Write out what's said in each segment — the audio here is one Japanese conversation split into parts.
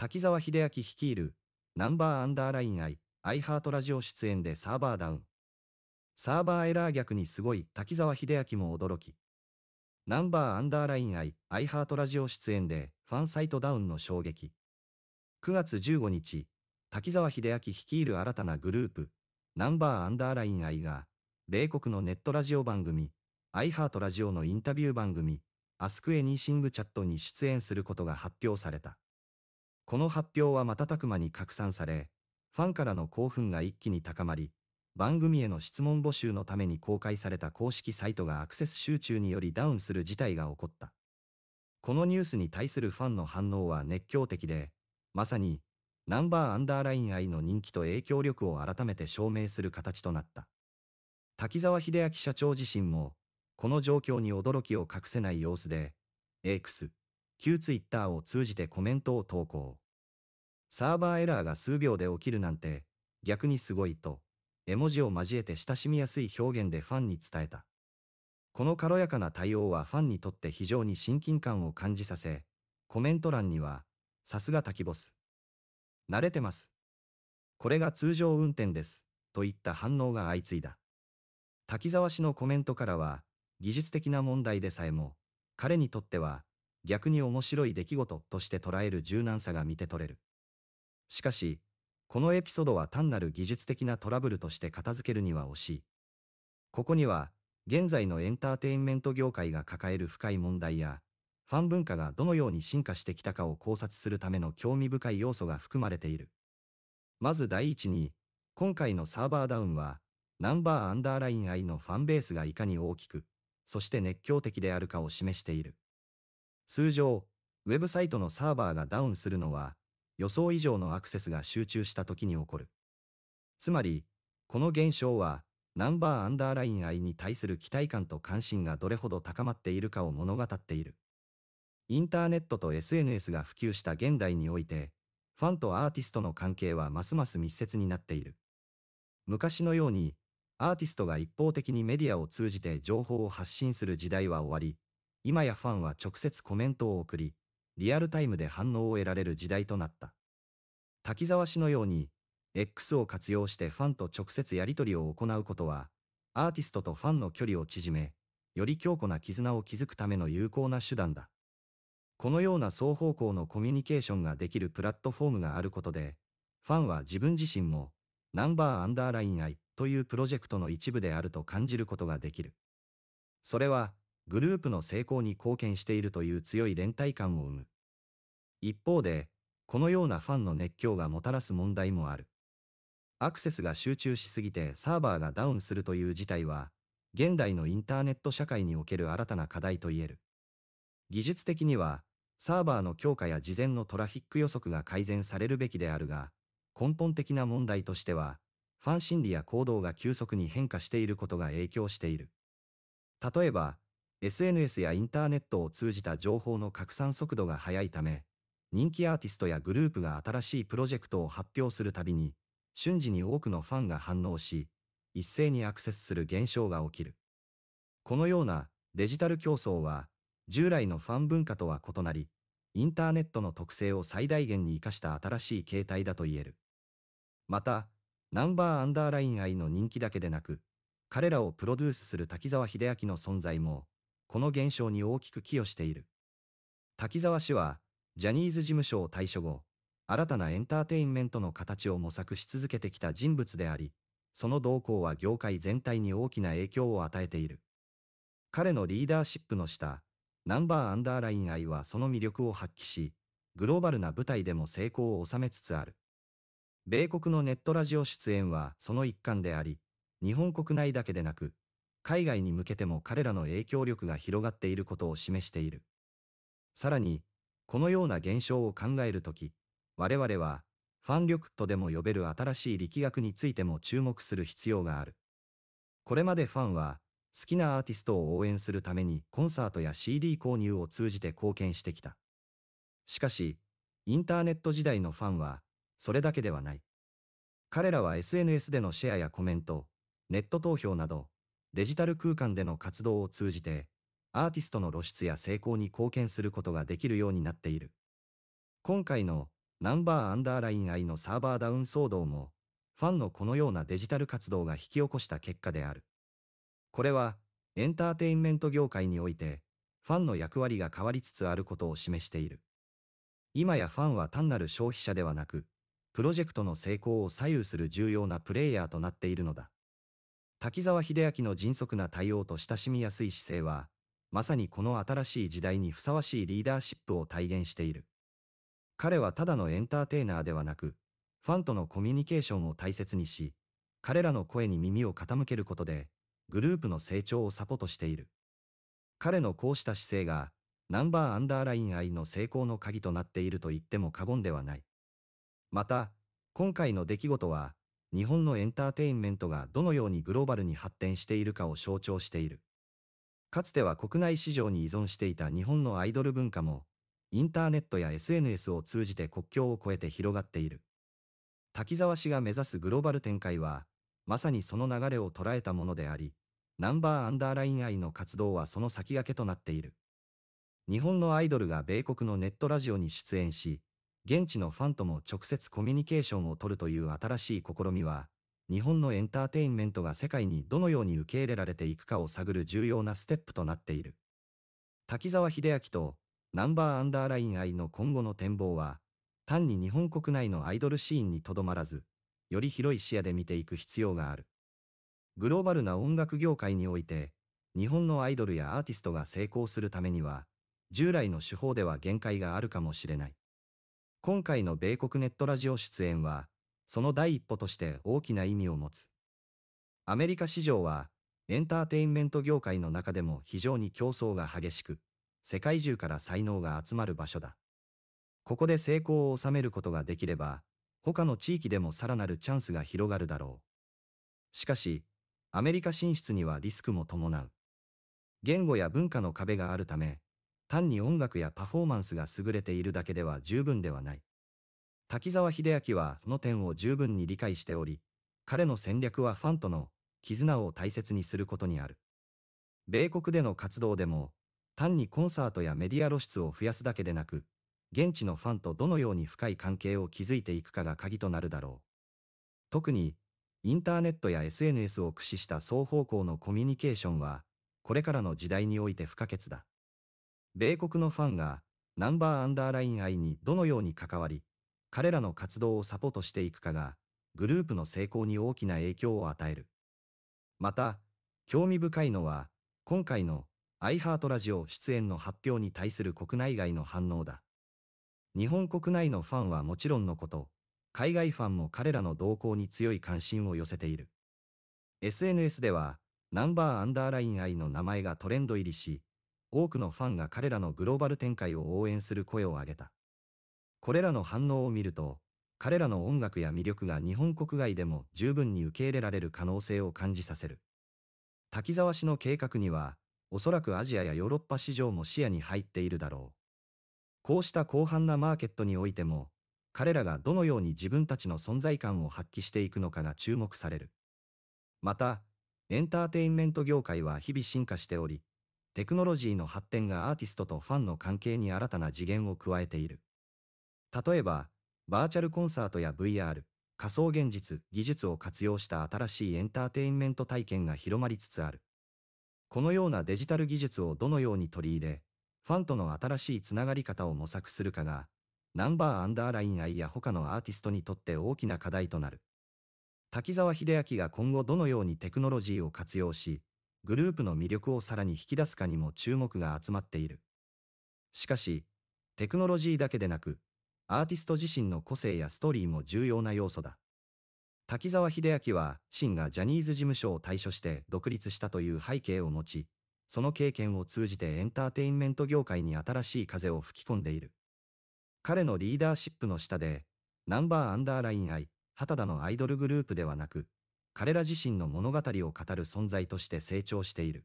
滝沢秀明率いる、ナンバーアンダーライン I、アイハートラジオ出演でサーバーダウン。サーバーエラー逆にすごい滝沢秀明も驚き。ナンバーアンダーライン I、アイハートラジオ出演でファンサイトダウンの衝撃。9月15日、滝沢秀明率いる新たなグループ、ナンバーアンダーライン I が、米国のネットラジオ番組、アイハートラジオのインタビュー番組、アスクエニーシングチャットに出演することが発表された。この発表は瞬く間に拡散され、ファンからの興奮が一気に高まり、番組への質問募集のために公開された公式サイトがアクセス集中によりダウンする事態が起こった。このニュースに対するファンの反応は熱狂的で、まさに、ナンバーアンダーライン愛の人気と影響力を改めて証明する形となった。滝沢秀明社長自身も、この状況に驚きを隠せない様子で、X、旧ツイッターを通じてコメントを投稿。サーバーエラーが数秒で起きるなんて、逆にすごいと、絵文字を交えて親しみやすい表現でファンに伝えた。この軽やかな対応はファンにとって非常に親近感を感じさせ、コメント欄には、さすが滝ボス。慣れてます。これが通常運転です、といった反応が相次いだ。滝沢氏のコメントからは、技術的な問題でさえも、彼にとっては、逆に面白い出来事として捉える柔軟さが見て取れる。しかし、このエピソードは単なる技術的なトラブルとして片付けるには惜しい。ここには、現在のエンターテインメント業界が抱える深い問題や、ファン文化がどのように進化してきたかを考察するための興味深い要素が含まれている。まず第一に、今回のサーバーダウンは、ナンバーアンダーライン I のファンベースがいかに大きく、そして熱狂的であるかを示している。通常、ウェブサイトのサーバーがダウンするのは、予想以上のアクセスが集中した時に起こる。つまり、この現象は、ナンバーアンダーライン i に対する期待感と関心がどれほど高まっているかを物語っている。インターネットと SNS が普及した現代において、ファンとアーティストの関係はますます密接になっている。昔のように、アーティストが一方的にメディアを通じて情報を発信する時代は終わり、今やファンは直接コメントを送り、リアルタイムで反応を得られる時代となった。滝沢氏のように、X を活用してファンと直接やり取りを行うことは、アーティストとファンの距離を縮め、より強固な絆を築くための有効な手段だ。このような双方向のコミュニケーションができるプラットフォームがあることで、ファンは自分自身も、ナンバーアンダーライン愛というプロジェクトの一部であると感じることができる。それは、グループの成功に貢献しているという強い連帯感を生む。一方で、このようなファンの熱狂がもたらす問題もある。アクセスが集中しすぎてサーバーがダウンするという事態は、現代のインターネット社会における新たな課題といえる。技術的には、サーバーの強化や事前のトラフィック予測が改善されるべきであるが、根本的な問題としては、ファン心理や行動が急速に変化していることが影響している。例えば、SNS やインターネットを通じた情報の拡散速度が速いため、人気アーティストやグループが新しいプロジェクトを発表するたびに、瞬時に多くのファンが反応し、一斉にアクセスする現象が起きる。このようなデジタル競争は、従来のファン文化とは異なり、インターネットの特性を最大限に生かした新しい形態だと言える。また、ナンバーアンダーライン愛の人気だけでなく、彼らをプロデュースする滝沢秀明の存在も、この現象に大きく寄与している。滝沢氏は、ジャニーズ事務所を退所後、新たなエンターテインメントの形を模索し続けてきた人物であり、その動向は業界全体に大きな影響を与えている。彼のリーダーシップの下、ナンバーアンダーライン愛はその魅力を発揮し、グローバルな舞台でも成功を収めつつある。米国のネットラジオ出演はその一環であり、日本国内だけでなく、海外に向けても彼らの影響力が広がっていることを示している。さらに、このような現象を考えるとき、我々は、ファン力とでも呼べる新しい力学についても注目する必要がある。これまでファンは、好きなアーティストを応援するためにコンサートや CD 購入を通じて貢献してきた。しかし、インターネット時代のファンは、それだけではない。彼らは SNS でのシェアやコメント、ネット投票など、デジタル空間での活動を通じて、アーティストの露出や成功に貢献することができるようになっている。今回のナンバーアンダーライン愛のサーバーダウン騒動も、ファンのこのようなデジタル活動が引き起こした結果である。これは、エンターテインメント業界において、ファンの役割が変わりつつあることを示している。今やファンは単なる消費者ではなく、プロジェクトの成功を左右する重要なプレイヤーとなっているのだ。滝沢秀明の迅速な対応と親しみやすい姿勢は、まさにこの新しい時代にふさわしいリーダーシップを体現している。彼はただのエンターテイナーではなく、ファンとのコミュニケーションを大切にし、彼らの声に耳を傾けることで、グループの成長をサポートしている。彼のこうした姿勢が、ナンバーアンダーライン愛の成功の鍵となっていると言っても過言ではない。また、今回の出来事は、日本のエンターテインメントがどのようにグローバルに発展しているかを象徴している。かつては国内市場に依存していた日本のアイドル文化も、インターネットや SNS を通じて国境を越えて広がっている。滝沢氏が目指すグローバル展開は、まさにその流れを捉えたものであり、ナンバーアンダーライン愛の活動はその先駆けとなっている。日本のアイドルが米国のネットラジオに出演し、現地のファンとも直接コミュニケーションを取るという新しい試みは、日本のエンターテインメントが世界にどのように受け入れられていくかを探る重要なステップとなっている。滝沢秀明とナンバーアンダーライン愛の今後の展望は、単に日本国内のアイドルシーンにとどまらず、より広い視野で見ていく必要がある。グローバルな音楽業界において、日本のアイドルやアーティストが成功するためには、従来の手法では限界があるかもしれない。今回の米国ネットラジオ出演は、その第一歩として大きな意味を持つ。アメリカ市場は、エンターテインメント業界の中でも非常に競争が激しく、世界中から才能が集まる場所だ。ここで成功を収めることができれば、他の地域でもさらなるチャンスが広がるだろう。しかし、アメリカ進出にはリスクも伴う。言語や文化の壁があるため、単に音楽やパフォーマンスが優れているだけでは十分ではない。滝沢秀明はその点を十分に理解しており、彼の戦略はファンとの絆を大切にすることにある。米国での活動でも、単にコンサートやメディア露出を増やすだけでなく、現地のファンとどのように深い関係を築いていくかが鍵となるだろう。特に、インターネットや SNS を駆使した双方向のコミュニケーションは、これからの時代において不可欠だ。米国のファンが、ナンバーアンダーライン愛にどのように関わり、彼らの活動をサポートしていくかが、グループの成功に大きな影響を与える。また、興味深いのは、今回の iHeart ラジオ出演の発表に対する国内外の反応だ。日本国内のファンはもちろんのこと、海外ファンも彼らの動向に強い関心を寄せている。SNS では、ナンバーアンダーライン愛の名前がトレンド入りし、多くのファンが彼らのグローバル展開を応援する声を上げた。これらの反応を見ると、彼らの音楽や魅力が日本国外でも十分に受け入れられる可能性を感じさせる。滝沢氏の計画には、おそらくアジアやヨーロッパ市場も視野に入っているだろう。こうした広範なマーケットにおいても、彼らがどのように自分たちの存在感を発揮していくのかが注目される。また、エンターテインメント業界は日々進化しており、テクノロジーの発展がアーティストとファンの関係に新たな次元を加えている。例えば、バーチャルコンサートや VR、仮想現実、技術を活用した新しいエンターテインメント体験が広まりつつある。このようなデジタル技術をどのように取り入れ、ファンとの新しいつながり方を模索するかが、ナンバーアンダーライン愛や他のアーティストにとって大きな課題となる。滝沢秀明が今後どのようにテクノロジーを活用し、グループの魅力をさらに引き出すかにも注目が集まっている。しかし、テクノロジーだけでなく、アーティスト自身の個性やストーリーも重要な要素だ。滝沢秀明は、シンがジャニーズ事務所を退所して独立したという背景を持ち、その経験を通じてエンターテインメント業界に新しい風を吹き込んでいる。彼のリーダーシップの下で、ナンバーアンダーライン愛、畑田のアイドルグループではなく、彼ら自身の物語を語る存在として成長している。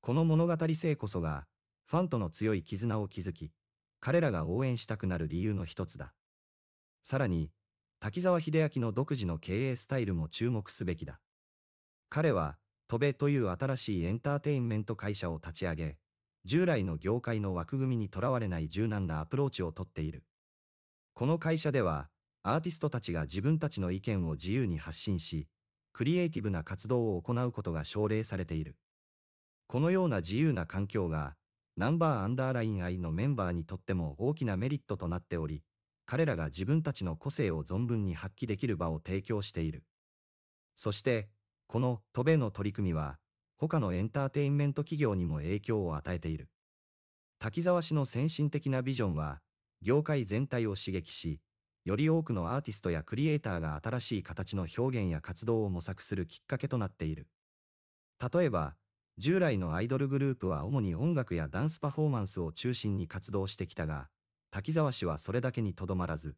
この物語性こそが、ファンとの強い絆を築き、彼らが応援したくなる理由の一つだ。さらに、滝沢秀明の独自の経営スタイルも注目すべきだ。彼は、戸部という新しいエンターテインメント会社を立ち上げ、従来の業界の枠組みにとらわれない柔軟なアプローチをとっている。この会社では、アーティストたちが自分たちの意見を自由に発信し、クリエイティブな活動を行うことが奨励されている。このような自由な環境が、ナンバーアンダーライン愛のメンバーにとっても大きなメリットとなっており、彼らが自分たちの個性を存分に発揮できる場を提供している。そして、このトベの取り組みは、他のエンターテインメント企業にも影響を与えている。滝沢氏の先進的なビジョンは、業界全体を刺激し、より多くのアーティストやクリエイターが新しい形の表現や活動を模索するきっかけとなっている。例えば、従来のアイドルグループは主に音楽やダンスパフォーマンスを中心に活動してきたが、滝沢氏はそれだけにとどまらず、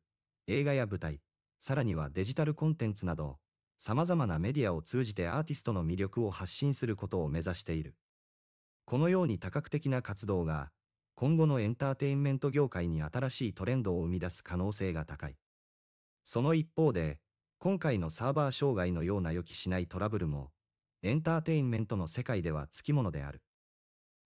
映画や舞台、さらにはデジタルコンテンツなど、様々なメディアを通じてアーティストの魅力を発信することを目指している。このように多角的な活動が、今後のエンターテインメント業界に新しいトレンドを生み出す可能性が高い。その一方で、今回のサーバー障害のような予期しないトラブルも、エンターテインメントの世界ではつきものである。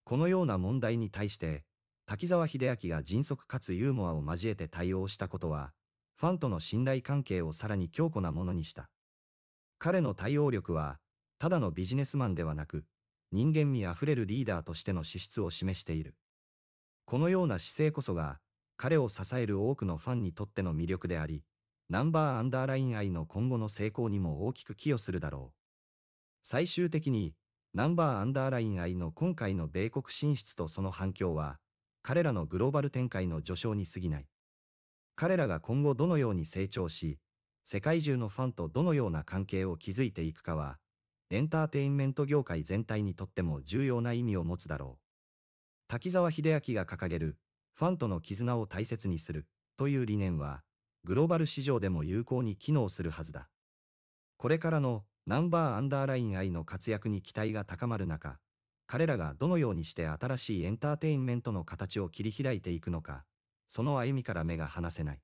このような問題に対して、滝沢秀明が迅速かつユーモアを交えて対応したことは、ファンとの信頼関係をさらに強固なものにした。彼の対応力は、ただのビジネスマンではなく、人間味あふれるリーダーとしての資質を示している。このような姿勢こそが、彼を支える多くのファンにとっての魅力であり、ナンバーアンダーライン愛の今後の成功にも大きく寄与するだろう。最終的に、ナンバーアンダーライン愛の今回の米国進出とその反響は、彼らのグローバル展開の序章に過ぎない。彼らが今後どのように成長し、世界中のファンとどのような関係を築いていくかは、エンターテインメント業界全体にとっても重要な意味を持つだろう。滝沢秀明が掲げる、ファンとの絆を大切にする、という理念は、グローバル市場でも有効に機能するはずだ。これからのナンバーアンダーライン I の活躍に期待が高まる中、彼らがどのようにして新しいエンターテインメントの形を切り開いていくのか、その歩みから目が離せない。